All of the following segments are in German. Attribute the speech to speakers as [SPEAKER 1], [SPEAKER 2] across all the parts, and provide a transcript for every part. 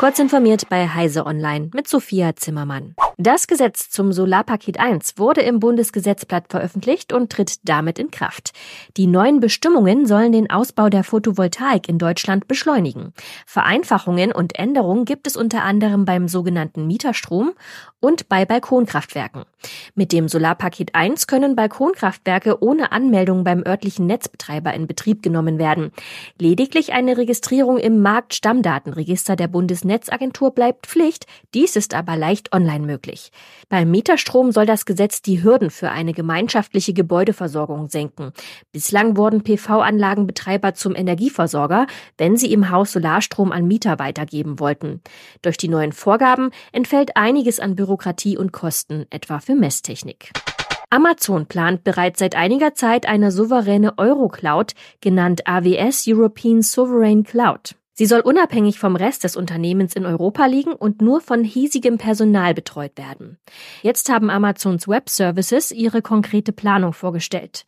[SPEAKER 1] Kurz informiert bei Heise Online mit Sophia Zimmermann. Das Gesetz zum Solarpaket 1 wurde im Bundesgesetzblatt veröffentlicht und tritt damit in Kraft. Die neuen Bestimmungen sollen den Ausbau der Photovoltaik in Deutschland beschleunigen. Vereinfachungen und Änderungen gibt es unter anderem beim sogenannten Mieterstrom und bei Balkonkraftwerken. Mit dem Solarpaket 1 können Balkonkraftwerke ohne Anmeldung beim örtlichen Netzbetreiber in Betrieb genommen werden. Lediglich eine Registrierung im Marktstammdatenregister der Bundesnetzagentur bleibt Pflicht. Dies ist aber leicht online möglich möglich. Beim Mieterstrom soll das Gesetz die Hürden für eine gemeinschaftliche Gebäudeversorgung senken. Bislang wurden PV-Anlagenbetreiber zum Energieversorger, wenn sie im Haus Solarstrom an Mieter weitergeben wollten. Durch die neuen Vorgaben entfällt einiges an Bürokratie und Kosten, etwa für Messtechnik. Amazon plant bereits seit einiger Zeit eine souveräne Euro-Cloud, genannt AWS European Sovereign Cloud. Sie soll unabhängig vom Rest des Unternehmens in Europa liegen und nur von hiesigem Personal betreut werden. Jetzt haben Amazons Web Services ihre konkrete Planung vorgestellt.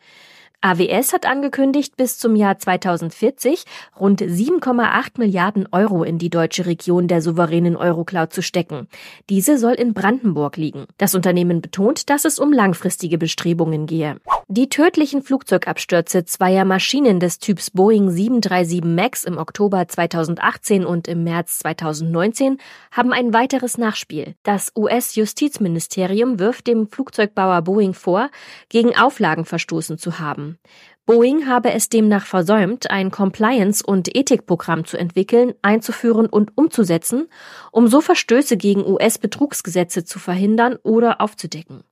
[SPEAKER 1] AWS hat angekündigt, bis zum Jahr 2040 rund 7,8 Milliarden Euro in die deutsche Region der souveränen Eurocloud zu stecken. Diese soll in Brandenburg liegen. Das Unternehmen betont, dass es um langfristige Bestrebungen gehe. Die tödlichen Flugzeugabstürze zweier Maschinen des Typs Boeing 737 MAX im Oktober 2018 und im März 2019 haben ein weiteres Nachspiel. Das US-Justizministerium wirft dem Flugzeugbauer Boeing vor, gegen Auflagen verstoßen zu haben. Boeing habe es demnach versäumt, ein Compliance- und Ethikprogramm zu entwickeln, einzuführen und umzusetzen, um so Verstöße gegen US-Betrugsgesetze zu verhindern oder aufzudecken.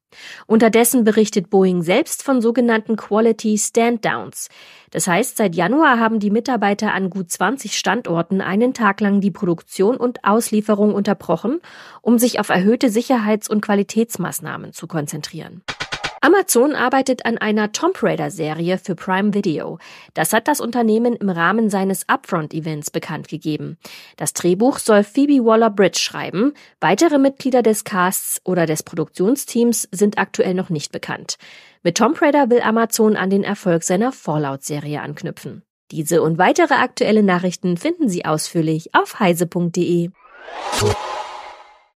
[SPEAKER 1] Unterdessen berichtet Boeing selbst von sogenannten Quality Stand-Downs. Das heißt, seit Januar haben die Mitarbeiter an gut 20 Standorten einen Tag lang die Produktion und Auslieferung unterbrochen, um sich auf erhöhte Sicherheits- und Qualitätsmaßnahmen zu konzentrieren. Amazon arbeitet an einer Tomb Raider-Serie für Prime Video. Das hat das Unternehmen im Rahmen seines Upfront-Events bekannt gegeben. Das Drehbuch soll Phoebe Waller-Bridge schreiben. Weitere Mitglieder des Casts oder des Produktionsteams sind aktuell noch nicht bekannt. Mit Tomb Raider will Amazon an den Erfolg seiner Fallout-Serie anknüpfen. Diese und weitere aktuelle Nachrichten finden Sie ausführlich auf heise.de.